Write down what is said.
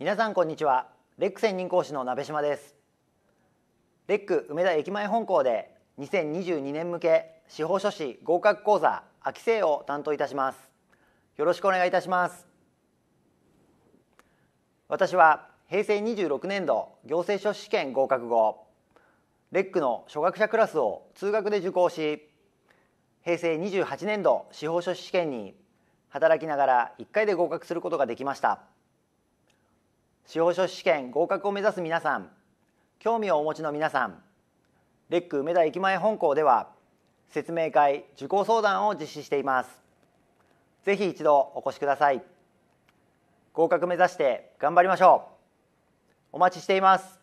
皆さんこんにちはレック専任講師の鍋島ですレック梅田駅前本校で2022年向け司法書士合格講座秋生を担当いたしますよろしくお願いいたします私は平成26年度行政書士試験合格後レックの初学者クラスを通学で受講し平成28年度司法書士試験に働きながら1回で合格することができました司法書士試験合格を目指す皆さん興味をお持ちの皆さんレック梅田駅前本校では説明会受講相談を実施していますぜひ一度お越しください合格目指して頑張りましょうお待ちしています